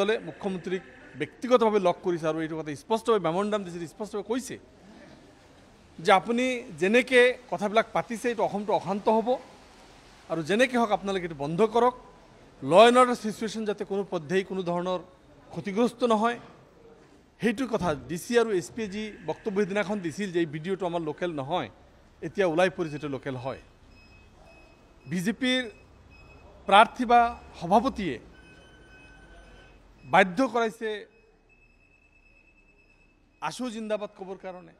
দলে মুখ্যমন্ত্ৰীক ব্যক্তিগতভাবে লগ কৰিছে আৰু এইটো কথা স্পষ্টভাবে মেমোৰেন্ডাম দিয়েছে স্পষ্টভাৱে কৈছে যে আপুনি যেনেকে কথাবিলাক পাতিছে এইটো অসমটো অশান্ত হব আৰু যেনেকে হওক আপোনালোকে এইটো বন্ধ কৰক ল এন অৰ্ডাৰ সিচুয়েশন যাতে কোনো পদ্ধেই কোনো ধৰণৰ ক্ষতিগ্ৰস্ত নহয় সেইটো কথা ডি চি আৰু এছ পি এ জি বক্তব্য সেদিন দিছিল যে এই ভিডিঅ'টো আমাৰ লোকেল নহয় এতিয়া ওলাই পৰিছে এইটো লোকেল হয় বিজেপিৰ প্ৰাৰ্থী বা সভাপতিয়ে বাধ্য করাইছে আশু জিন্দাবাদ কবর কারণে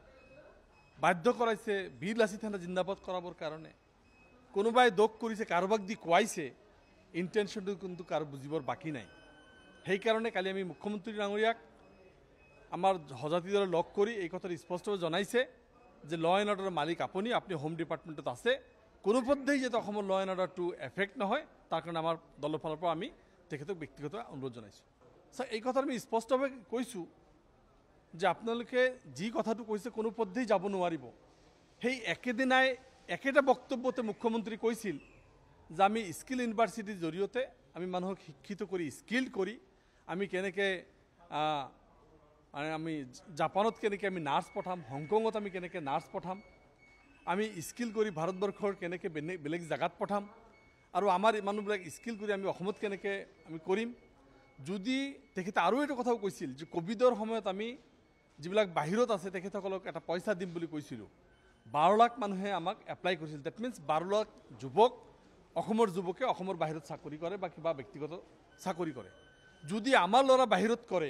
বাধ্য করাইছে বীর লাসি থানা জিন্দাবাদ করাবর কারণে কোনোবাই দোষ করিছে কারোবাক দি কোয়াইছে ইন্টেনশনটো কিন্তু কারো বুঝিবর বাকী নাই সেইকাৰণে কালি আমি মুখ্যমন্ত্ৰী ডাঙৰীয়াক আমাৰ সজাতি দলে লগ কৰি এই কথাটো স্পষ্টভাৱে জনাইছে যে ল এন অৰ্ডাৰৰ মালিক আপুনি আপুনি হোম ডিপাৰ্টমেণ্টত আছে কোনোপধ্যেই যাতে অসমৰ ল এণ্ড অৰ্ডাৰটো এফেক্ট নহয় তাৰ কাৰণে আমাৰ দলৰ ফালৰ পৰা আমি তেখেতক ব্যক্তিগত অনুৰোধ জনাইছোঁ চ' এই কথাটো আমি স্পষ্টভাৱে কৈছোঁ যে আপোনালোকে যি কথাটো কৈছে কোনো পদ্ধতি যাব নোৱাৰিব সেই একেদিনাই একেটা বক্তব্যতে মুখ্যমন্ত্ৰী কৈছিল যে আমি স্কিল ইউনিভাৰ্চিটিৰ জৰিয়তে আমি মানুহক শিক্ষিত কৰি স্কিল কৰি আমি কেনেকৈ আমি জাপানত কেনেকৈ আমি নাৰ্ছ পঠাম হংকঙত আমি কেনেকৈ নাৰ্ছ পঠাম আমি স্কিল কৰি ভাৰতবৰ্ষৰ কেনেকৈ বেলেগ বেলেগ জেগাত পঠাম আৰু আমাৰ মানুহবিলাক স্কিল কৰি আমি অসমত কেনেকৈ আমি কৰিম যদি তেখেতে আৰু এটা কথাও কৈছিল যে ক'ভিডৰ সময়ত আমি যিবিলাক বাহিৰত আছে তেখেতসকলক এটা পইচা দিম বুলি কৈছিলোঁ বাৰ লাখ মানুহে আমাক এপ্লাই কৰিছিল ডেট মিনছ বাৰ লাখ যুৱক অসমৰ যুৱকে অসমৰ বাহিৰত চাকৰি কৰে বা কিবা ব্যক্তিগত চাকৰি কৰে যদি আমাৰ ল'ৰা বাহিৰত কৰে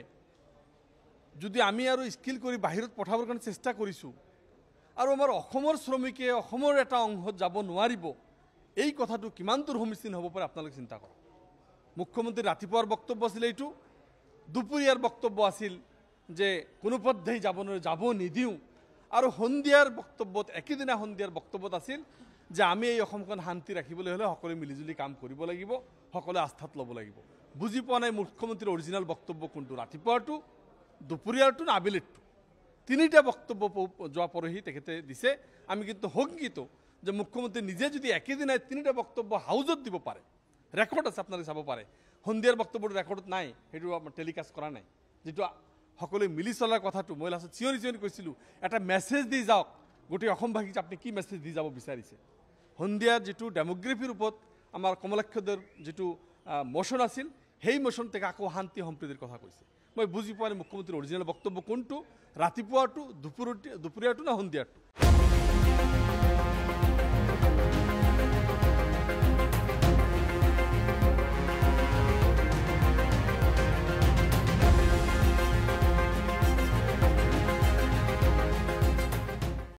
যদি আমি আৰু স্কিল কৰি বাহিৰত পঠাবৰ কাৰণে চেষ্টা কৰিছোঁ আৰু আমাৰ অসমৰ শ্ৰমিকে অসমৰ এটা অংশত যাব নোৱাৰিব এই কথাটো কিমান দূৰ সমীচীন হ'ব পাৰে আপোনালোকে চিন্তা কৰক মুখ্যমন্ত্রী রাতেপার বক্তব্য আছিল এইটু দুপুরিয়ার বক্তব্য আছিল যে কোনো পধ্যেই যাব যাব নিদিও আর সন্ধিয়ার বক্তব্য একদিনা সন্ধিয়ার বক্তব্য আছিল যে আমি এই শান্তি রাখবলে হলে সকলে মিলিজুলি কাম করব লাগিব সকলে আস্থাত লব লাগিব বুঝি পো নাই মুখ্যমন্ত্রীর অরিজিনাল বক্তব্য কোনটো রাতেপাটু দুপুরিয়ারটু না আবিলিরটু তিনিটা বক্তব্য যা পরহি তখেতে দিছে আমি কিন্তু শঙ্কিত যে মুখ্যমন্ত্রী নিজে যদি একদিনায় তিনিটা বক্তব্য হাউজত দিব পাৰে ৰেকৰ্ড আছে আপোনালোকে চাব পাৰে সন্ধিয়াৰ বক্তব্যটো ৰেকৰ্ডত নাই সেইটো আমাৰ টেলিকাষ্ট কৰা নাই যিটো সকলোৱে মিলি চলাৰ কথাটো মই লাষ্টত চিঞৰি চিঞৰি কৈছিলোঁ এটা মেছেজ দি যাওক গোটেই অসমবাসীক আপুনি কি মেছেজ দি যাব বিচাৰিছে সন্ধিয়াৰ যিটো ডেমগ্ৰেফিৰ ওপৰত আমাৰ কমলাক্ষদেৰ যিটো মোশন আছিল সেই মোশনতে আকৌ শান্তি সম্প্ৰীতিৰ কথা কৈছে মই বুজি পোৱা নাই মুখ্যমন্ত্ৰীৰ অৰিজিনেল বক্তব্য কোনটো ৰাতিপুৱাটো দুপৰীয়া দুপৰীয়াটো নে সন্ধিয়াটো